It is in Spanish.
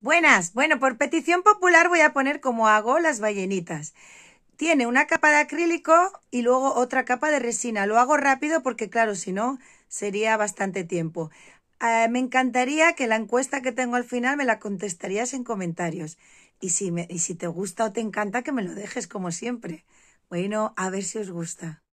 Buenas. Bueno, por petición popular voy a poner como hago las ballenitas. Tiene una capa de acrílico y luego otra capa de resina. Lo hago rápido porque, claro, si no, sería bastante tiempo. Ah, me encantaría que la encuesta que tengo al final me la contestarías en comentarios. Y si, me, y si te gusta o te encanta, que me lo dejes como siempre. Bueno, a ver si os gusta.